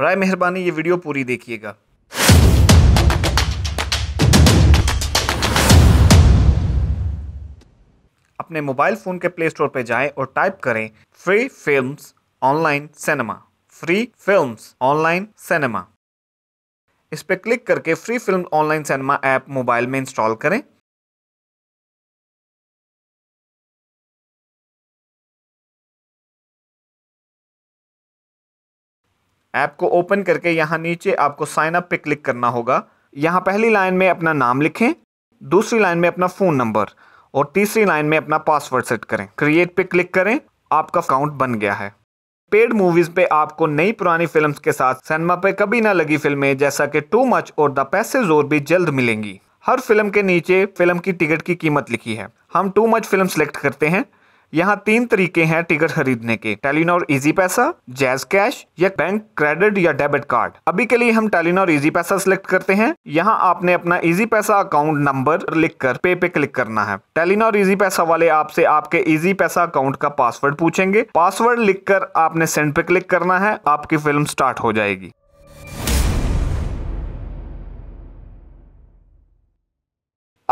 बर मेहरबानी ये वीडियो पूरी देखिएगा अपने मोबाइल फ़ोन के प्ले स्टोर पर जाएं और टाइप करें free films online cinema free films online cinema इस पर क्लिक करके free film online cinema app mobile में इंस्टॉल करें ऐप को ओपन करके यहाँ नीचे आपको साइन अप पे क्लिक करना होगा यहाँ पहली लाइन में अपना नाम लिखें दूसरी लाइन में अपना फ़ोन नंबर और तीसरी लाइन में अपना पासवर्ड सेट करें क्रिएट पे क्लिक करें आपका अकाउंट बन गया है पेड मूवीज़ पे आपको नई पुरानी फिल्म्स के साथ सिनेमा पे कभी ना लगी फिल्में जैसा कि टू मच और द पैसे जोर भी जल्द मिलेंगी हर फिल्म के नीचे फिल्म की टिकट की कीमत लिखी है हम टू मच फिल्म सेलेक्ट करते हैं यहाँ तीन तरीके हैं टिकट खरीदने के Telenor Easypaisa JazzCash या बैंक क्रेडिट या डेबिट कार्ड अभी के लिए हम टेलीनॉर इजी पैसा सिलेक्ट करते हैं यहाँ आपने अपना इजी पैसा अकाउंट नंबर लिखकर पे पे क्लिक करना है टेलीनॉर इजी पैसा वाले आपसे आपके इजी पैसा अकाउंट का पासवर्ड पूछेंगे पासवर्ड लिखकर आपने सेंड पे क्लिक करना है आपकी फिल्म स्टार्ट हो जाएगी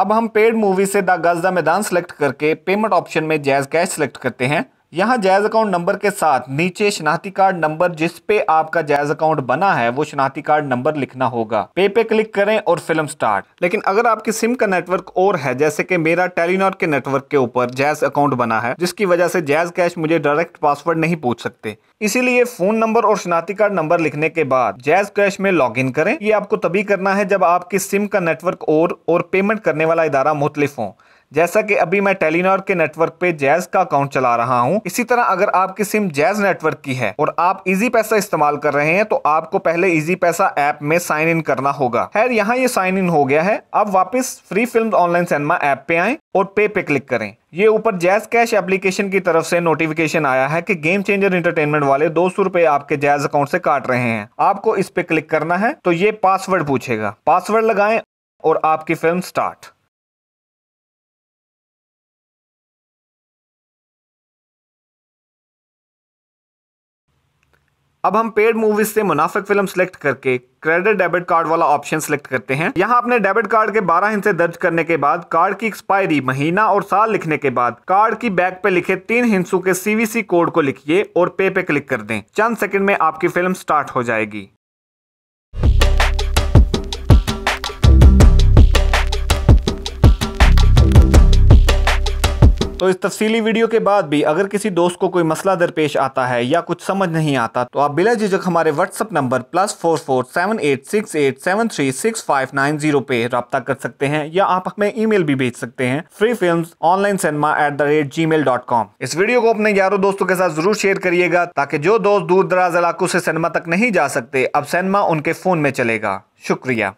अब हम पेड मूवी से द गज द मैदान सेलेक्ट करके पेमेंट ऑप्शन में जैज कैश सेलेक्ट करते हैं यहाँ जायज़ अकाउंट नंबर के साथ नीचे शनाती कार्ड नंबर जिस पे आपका जायज़ अकाउंट बना है वो शनाती कार्ड नंबर लिखना होगा पे पे क्लिक करें और फिल्म स्टार्ट लेकिन अगर आपकी सिम का नेटवर्क और है जैसे कि मेरा टेलीनॉर के नेटवर्क के ऊपर जायज अकाउंट बना है जिसकी वजह से जैज कैश मुझे डायरेक्ट पासवर्ड नहीं पूछ सकते इसीलिए फोन नंबर और शनाती कार्ड नंबर लिखने के बाद जैज कैश में लॉग इन करें ये आपको तभी करना है जब आपकी सिम का नेटवर्क और, और पेमेंट करने वाला इदारा मुख्तलिफ हो जैसा कि अभी मैं टेलीनॉर के नेटवर्क पे जैज का अकाउंट चला रहा हूँ इसी तरह अगर आपकी सिम जैज नेटवर्क की है और आप इजी पैसा इस्तेमाल कर रहे हैं तो आपको पहले इजी पैसा ऐप में साइन इन करना होगा खैर यहाँ ये साइन इन हो गया है अब वापस free film online cinema app पे आए और पे पे क्लिक करें ये ऊपर जैज कैश एप्लीकेशन की तरफ से नोटिफिकेशन आया है कि गेम चेंजर इंटरटेनमेंट वाले दो सौ रुपए आपके जैज अकाउंट से काट रहे हैं आपको इस पे क्लिक करना है तो ये पासवर्ड पूछेगा पासवर्ड लगाएं और आपकी फिल्म स्टार्ट अब हम पेड मूवीज से मुनाफिक फिल्म सिलेक्ट करके क्रेडिट डेबिट कार्ड वाला ऑप्शन सिलेक्ट करते हैं यहाँ अपने डेबिट कार्ड के 12 हिंसे दर्ज करने के बाद कार्ड की एक्सपायरी महीना और साल लिखने के बाद कार्ड की बैक पे लिखे तीन हिंसों के सीवीसी कोड को लिखिए और पे पे क्लिक कर दें चंद सेकंड में आपकी फिल्म स्टार्ट हो जाएगी तो इस तफसीली वीडियो के बाद भी अगर किसी दोस्त को कोई मसला दरपेश आता है या कुछ समझ नहीं आता तो आप बिला झिझक हमारे WhatsApp number plus four four seven eight six eight seven three six five nine zero पे रब्ता कर सकते हैं या आप हमें ई मेल भी भेज सकते हैं free film online cinema at the rate Gmail dot com इस वीडियो को अपने यारों दोस्तों के साथ जरूर शेयर करिएगा ताकि जो दोस्त दूर दराज इलाकों से सिनेमा तक नहीं जा सकते अब सिनेमा उनके फोन में चलेगा शुक्रिया